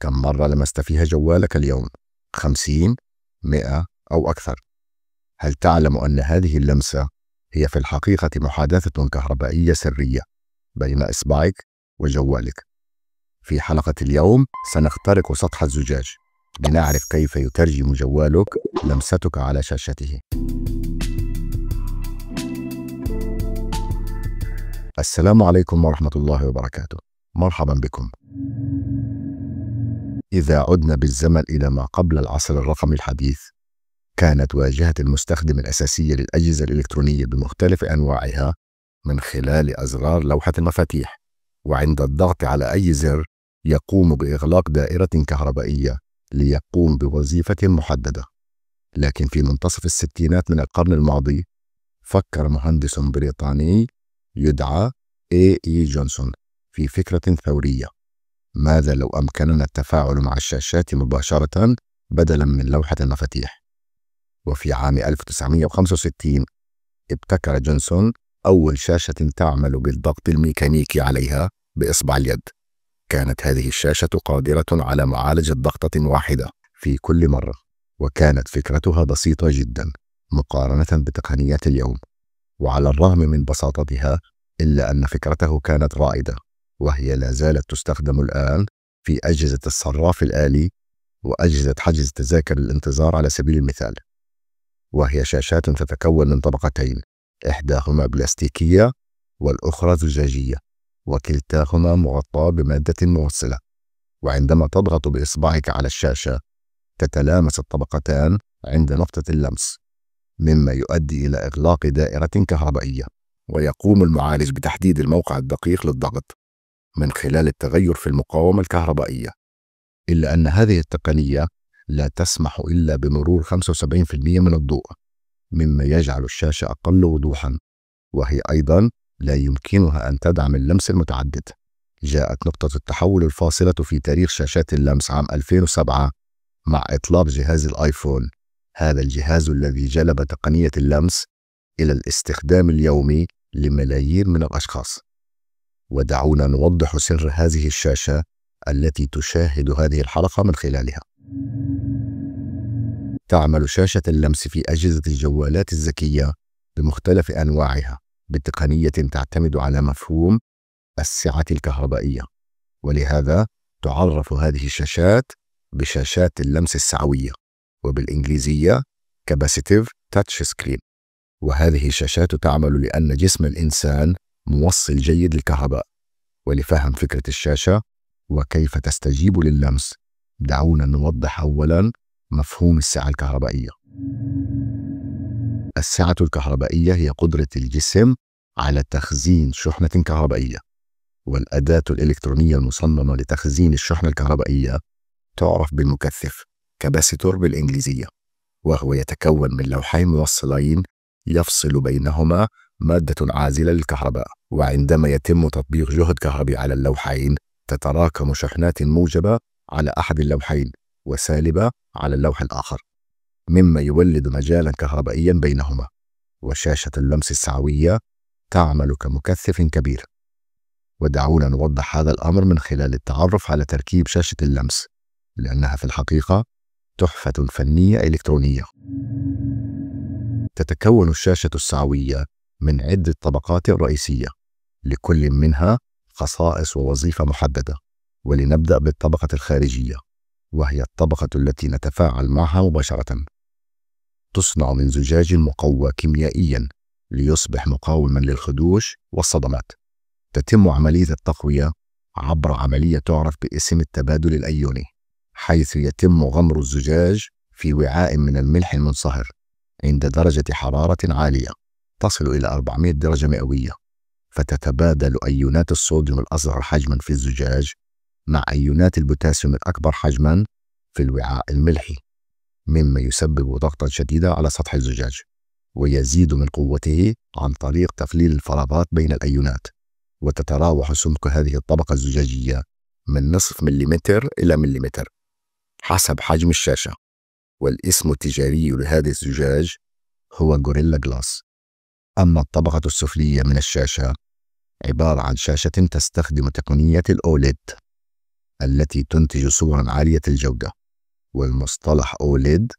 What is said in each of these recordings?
كم مرة لمست فيها جوالك اليوم؟ خمسين؟ مئة أو أكثر هل تعلم أن هذه اللمسة هي في الحقيقة محادثة كهربائية سرية بين إصبعك وجوالك في حلقة اليوم سنخترق سطح الزجاج لنعرف كيف يترجم جوالك لمستك على شاشته السلام عليكم ورحمة الله وبركاته مرحبا بكم إذا عدنا بالزمن إلى ما قبل العصر الرقمي الحديث كانت واجهة المستخدم الأساسية للأجهزة الإلكترونية بمختلف أنواعها من خلال أزرار لوحة المفاتيح وعند الضغط على أي زر يقوم بإغلاق دائرة كهربائية ليقوم بوظيفة محددة لكن في منتصف الستينات من القرن الماضي فكر مهندس بريطاني يدعى اي اي جونسون في فكرة ثورية ماذا لو أمكننا التفاعل مع الشاشات مباشرة بدلا من لوحة المفاتيح؟ وفي عام 1965 ابتكر جونسون أول شاشة تعمل بالضغط الميكانيكي عليها بإصبع اليد. كانت هذه الشاشة قادرة على معالجة ضغطة واحدة في كل مرة، وكانت فكرتها بسيطة جدا مقارنة بتقنيات اليوم. وعلى الرغم من بساطتها، إلا أن فكرته كانت رائدة وهي لا زالت تستخدم الآن في أجهزة الصراف الآلي وأجهزة حجز تذاكر الانتظار على سبيل المثال وهي شاشات تتكون من طبقتين إحداهما بلاستيكية والأخرى زجاجية وكلتاهما مغطاة بمادة موصلة وعندما تضغط بإصبعك على الشاشة تتلامس الطبقتان عند نقطة اللمس مما يؤدي إلى إغلاق دائرة كهربائية ويقوم المعالج بتحديد الموقع الدقيق للضغط من خلال التغير في المقاومة الكهربائية إلا أن هذه التقنية لا تسمح إلا بمرور 75% من الضوء مما يجعل الشاشة أقل وضوحا وهي أيضا لا يمكنها أن تدعم اللمس المتعدد جاءت نقطة التحول الفاصلة في تاريخ شاشات اللمس عام 2007 مع إطلاق جهاز الآيفون هذا الجهاز الذي جلب تقنية اللمس إلى الاستخدام اليومي لملايين من الأشخاص ودعونا نوضح سر هذه الشاشة التي تشاهد هذه الحلقة من خلالها. تعمل شاشة اللمس في أجهزة الجوالات الذكية بمختلف أنواعها بتقنية تعتمد على مفهوم السعة الكهربائية، ولهذا تعرف هذه الشاشات بشاشات اللمس السعوية، وبالإنجليزية كاباسيتيف تاتش سكرين. وهذه الشاشات تعمل لأن جسم الإنسان موصل جيد للكهرباء ولفهم فكرة الشاشة وكيف تستجيب لللمس دعونا نوضح أولا مفهوم الساعة الكهربائية الساعة الكهربائية هي قدرة الجسم على تخزين شحنة كهربائية والأداة الإلكترونية المصممة لتخزين الشحنة الكهربائية تعرف بالمكثف كباسيتور بالإنجليزية وهو يتكون من لوحين موصلين يفصل بينهما مادة عازلة للكهرباء وعندما يتم تطبيق جهد كهربي على اللوحين تتراكم شحنات موجبة على أحد اللوحين وسالبة على اللوح الآخر مما يولد مجالا كهربائيا بينهما وشاشة اللمس السعوية تعمل كمكثف كبير ودعونا نوضح هذا الأمر من خلال التعرف على تركيب شاشة اللمس لأنها في الحقيقة تحفة فنية إلكترونية تتكون الشاشة السعوية من عدة طبقات رئيسية لكل منها خصائص ووظيفة محددة ولنبدأ بالطبقة الخارجية وهي الطبقة التي نتفاعل معها مباشرة تصنع من زجاج مقوى كيميائيا ليصبح مقاوما للخدوش والصدمات تتم عملية التقوية عبر عملية تعرف باسم التبادل الأيوني حيث يتم غمر الزجاج في وعاء من الملح المنصهر عند درجة حرارة عالية تصل إلى 400 درجة مئوية فتتبادل أيونات الصوديوم الأصغر حجما في الزجاج مع أيونات البوتاسيوم الأكبر حجما في الوعاء الملحي مما يسبب ضغطا شديدا على سطح الزجاج ويزيد من قوته عن طريق تقليل الفراغات بين الأيونات وتتراوح سمك هذه الطبقة الزجاجية من نصف مليمتر إلى مليمتر حسب حجم الشاشة والاسم التجاري لهذا الزجاج هو غوريلا جلاس أما الطبقة السفلية من الشاشة عبارة عن شاشة تستخدم تقنية الأوليد التي تنتج صورا عالية الجودة والمصطلح أوليد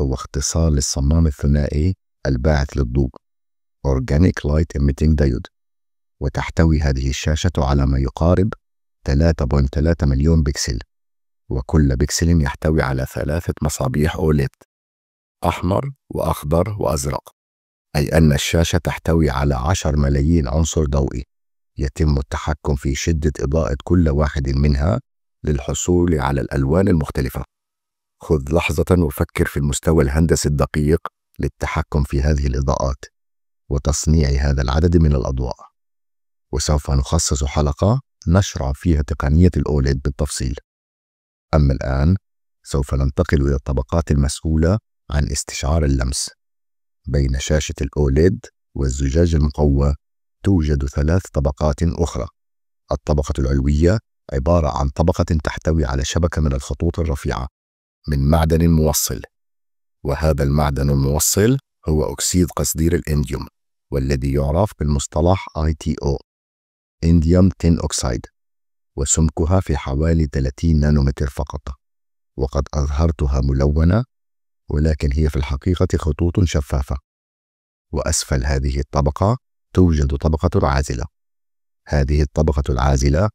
هو اختصار للصمام الثنائي الباعث للضوء Organic Light Emitting Diode وتحتوي هذه الشاشة على ما يقارب 3.3 مليون بكسل وكل بكسل يحتوي على ثلاثة مصابيح أوليد أحمر وأخضر وأزرق أي أن الشاشة تحتوي على 10 ملايين عنصر ضوئي يتم التحكم في شدة إضاءة كل واحد منها للحصول على الألوان المختلفة. خذ لحظة وفكر في المستوى الهندسي الدقيق للتحكم في هذه الإضاءات وتصنيع هذا العدد من الأضواء. وسوف نخصص حلقة نشرع فيها تقنية الأوليد بالتفصيل. أما الآن سوف ننتقل إلى الطبقات المسؤولة عن استشعار اللمس بين شاشة الأوليد والزجاج المقوى توجد ثلاث طبقات أخرى الطبقة العلوية عبارة عن طبقة تحتوي على شبكة من الخطوط الرفيعة من معدن موصل وهذا المعدن الموصل هو أكسيد قصدير الإنديوم والذي يعرف بالمصطلح ITO إنديوم تين أوكسايد وسمكها في حوالي 30 نانومتر فقط وقد أظهرتها ملونة ولكن هي في الحقيقة خطوط شفافة وأسفل هذه الطبقة توجد طبقة عازلة هذه الطبقة العازلة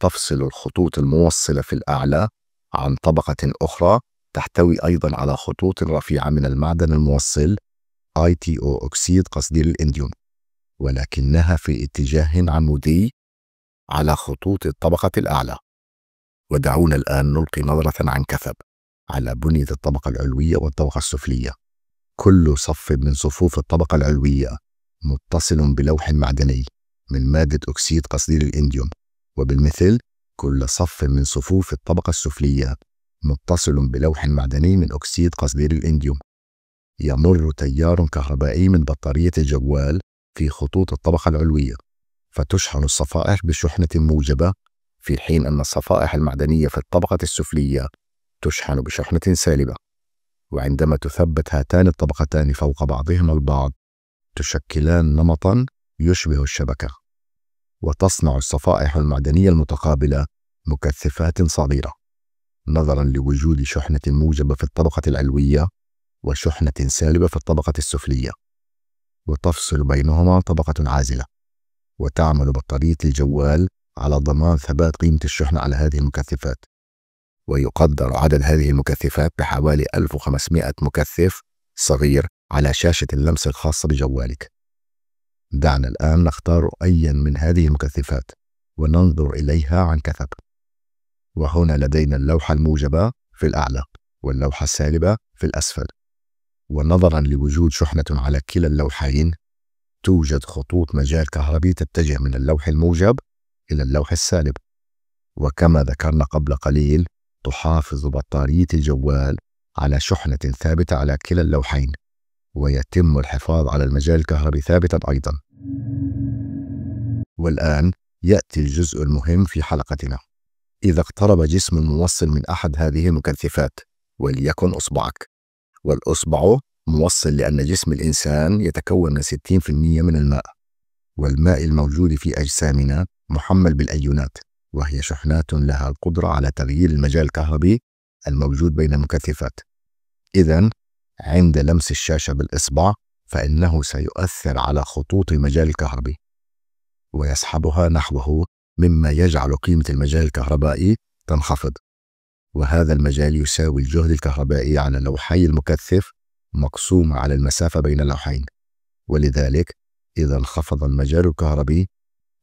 تفصل الخطوط الموصلة في الأعلى عن طبقة أخرى تحتوي أيضا على خطوط رفيعة من المعدن الموصل ITO أكسيد قصدير الإنديوم ولكنها في اتجاه عمودي على خطوط الطبقة الأعلى ودعونا الآن نلقي نظرة عن كثب على بنية الطبقة العلوية والطبقة السفلية كل صف من صفوف الطبقة العلوية متصل بلوح معدني من مادة أكسيد قصدير الإنديوم وبالمثل كل صف من صفوف الطبقة السفلية متصل بلوح معدني من أكسيد قصدير الإنديوم يمر تيار كهربائي من بطارية الجوال في خطوط الطبقة العلوية فتشحن الصفائح بشحنة موجبة في حين أن الصفائح المعدنية في الطبقة السفلية تشحن بشحنة سالبة وعندما تثبت هاتان الطبقتان فوق بعضهما البعض تشكلان نمطا يشبه الشبكة وتصنع الصفائح المعدنية المتقابلة مكثفات صغيرة نظرا لوجود شحنة موجبة في الطبقة العلوية وشحنة سالبة في الطبقة السفلية وتفصل بينهما طبقة عازلة وتعمل بطارية الجوال على ضمان ثبات قيمة الشحنة على هذه المكثفات ويقدر عدد هذه المكثفات بحوالي 1500 مكثف صغير على شاشة اللمس الخاصة بجوالك دعنا الآن نختار أيا من هذه المكثفات وننظر إليها عن كثب وهنا لدينا اللوحة الموجبة في الأعلى واللوحة السالبة في الأسفل ونظرا لوجود شحنة على كلا اللوحين توجد خطوط مجال كهربي تتجه من اللوح الموجب إلى اللوح السالب وكما ذكرنا قبل قليل تحافظ بطارية الجوال على شحنة ثابتة على كلا اللوحين ويتم الحفاظ على المجال الكهربي ثابتا أيضا والآن يأتي الجزء المهم في حلقتنا إذا اقترب جسم الموصل من أحد هذه المكثفات وليكن إصبعك والإصبع موصل لأن جسم الإنسان يتكون من 60% من الماء والماء الموجود في أجسامنا محمل بالأيونات وهي شحنات لها القدرة على تغيير المجال الكهربي الموجود بين المكثفات إذا عند لمس الشاشة بالإصبع فإنه سيؤثر على خطوط المجال الكهربي ويسحبها نحوه مما يجعل قيمة المجال الكهربائي تنخفض وهذا المجال يساوي الجهد الكهربائي على لوحي المكثف مقسوم على المسافة بين اللوحين ولذلك إذا انخفض المجال الكهربي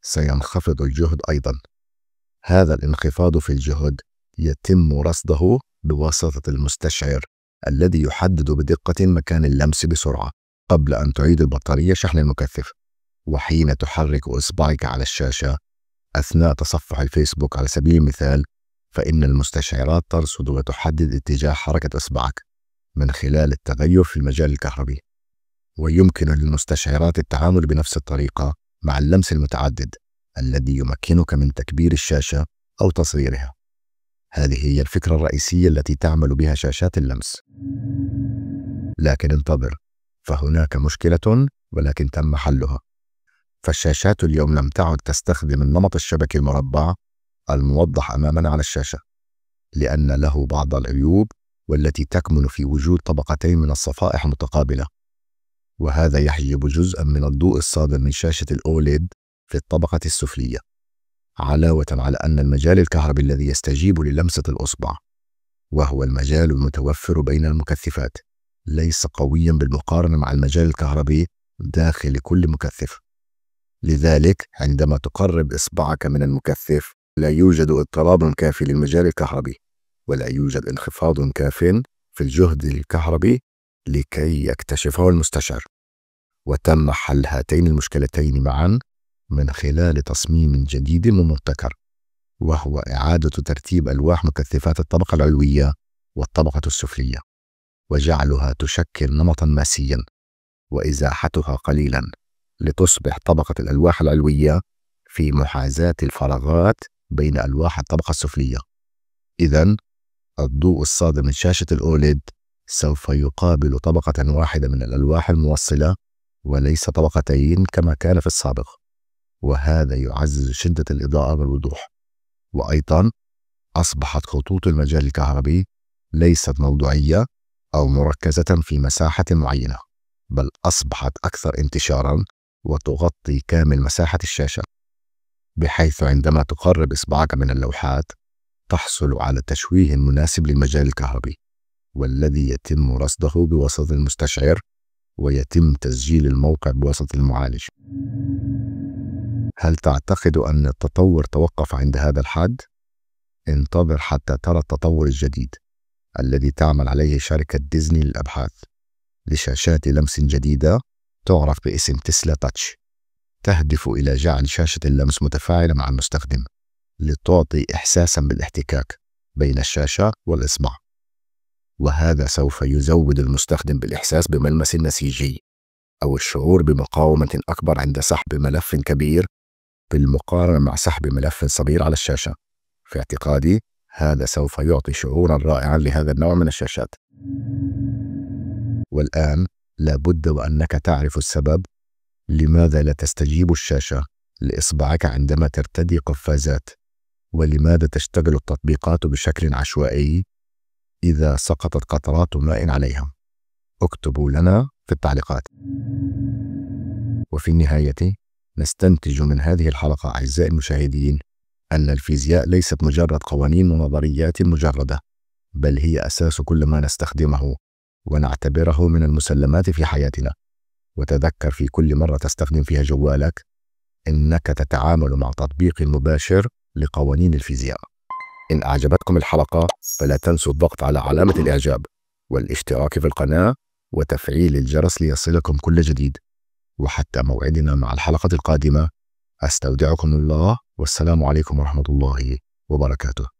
سينخفض الجهد أيضا هذا الانخفاض في الجهد يتم رصده بواسطة المستشعر الذي يحدد بدقة مكان اللمس بسرعة قبل أن تعيد البطارية شحن المكثف وحين تحرك إصبعك على الشاشة أثناء تصفح الفيسبوك على سبيل المثال فإن المستشعرات ترصد وتحدد اتجاه حركة إصبعك من خلال التغير في المجال الكهربي ويمكن للمستشعرات التعامل بنفس الطريقة مع اللمس المتعدد الذي يمكنك من تكبير الشاشة أو تصغيرها هذه هي الفكرة الرئيسية التي تعمل بها شاشات اللمس لكن انتظر فهناك مشكلة ولكن تم حلها فالشاشات اليوم لم تعد تستخدم النمط الشبكي المربع الموضح أمامنا على الشاشة لأن له بعض العيوب والتي تكمن في وجود طبقتين من الصفائح متقابلة وهذا يحجب جزءا من الضوء الصادر من شاشة الأوليد في الطبقة السفلية علاوة على أن المجال الكهربي الذي يستجيب للمسة الأصبع وهو المجال المتوفر بين المكثفات ليس قويا بالمقارنة مع المجال الكهربي داخل كل مكثف لذلك عندما تقرب إصبعك من المكثف لا يوجد اضطراب كافي للمجال الكهربي ولا يوجد انخفاض كاف في الجهد الكهربي لكي يكتشفه المستشعر وتم حل هاتين المشكلتين معا من خلال تصميم جديد ومبتكر وهو إعادة ترتيب ألواح مكثفات الطبقة العلوية والطبقة السفلية وجعلها تشكل نمطا ماسيا وإزاحتها قليلا لتصبح طبقة الألواح العلوية في محاذاة الفراغات بين ألواح الطبقة السفلية إذا الضوء الصادر من شاشة الأوليد سوف يقابل طبقة واحدة من الألواح الموصلة وليس طبقتين كما كان في السابق وهذا يعزز شدة الإضاءة والوضوح وأيضا أصبحت خطوط المجال الكهربي ليست موضوعية أو مركزة في مساحة معينة بل أصبحت أكثر انتشارا وتغطي كامل مساحة الشاشة بحيث عندما تقرب إصبعك من اللوحات تحصل على تشويه مناسب للمجال الكهربي والذي يتم رصده بواسطة المستشعر ويتم تسجيل الموقع بواسطة المعالج هل تعتقد أن التطور توقف عند هذا الحد؟ انتظر حتى ترى التطور الجديد الذي تعمل عليه شركة ديزني للأبحاث لشاشات لمس جديدة تعرف باسم تسلا تاتش تهدف إلى جعل شاشة اللمس متفاعلة مع المستخدم لتعطي إحساسا بالاحتكاك بين الشاشة والإصبع وهذا سوف يزود المستخدم بالإحساس بملمس نسيجي أو الشعور بمقاومة أكبر عند سحب ملف كبير بالمقارنة مع سحب ملف صغير على الشاشة في اعتقادي هذا سوف يعطي شعورا رائعا لهذا النوع من الشاشات والآن لابد وأنك تعرف السبب لماذا لا تستجيب الشاشة لإصبعك عندما ترتدي قفازات ولماذا تشتغل التطبيقات بشكل عشوائي إذا سقطت قطرات ماء عليها اكتبوا لنا في التعليقات وفي النهاية نستنتج من هذه الحلقة أعزائي المشاهدين أن الفيزياء ليست مجرد قوانين ونظريات مجردة بل هي أساس كل ما نستخدمه ونعتبره من المسلمات في حياتنا وتذكر في كل مرة تستخدم فيها جوالك إنك تتعامل مع تطبيق مباشر لقوانين الفيزياء إن أعجبتكم الحلقة فلا تنسوا الضغط على علامة الإعجاب والاشتراك في القناة وتفعيل الجرس ليصلكم كل جديد وحتى موعدنا مع الحلقة القادمة أستودعكم الله والسلام عليكم ورحمة الله وبركاته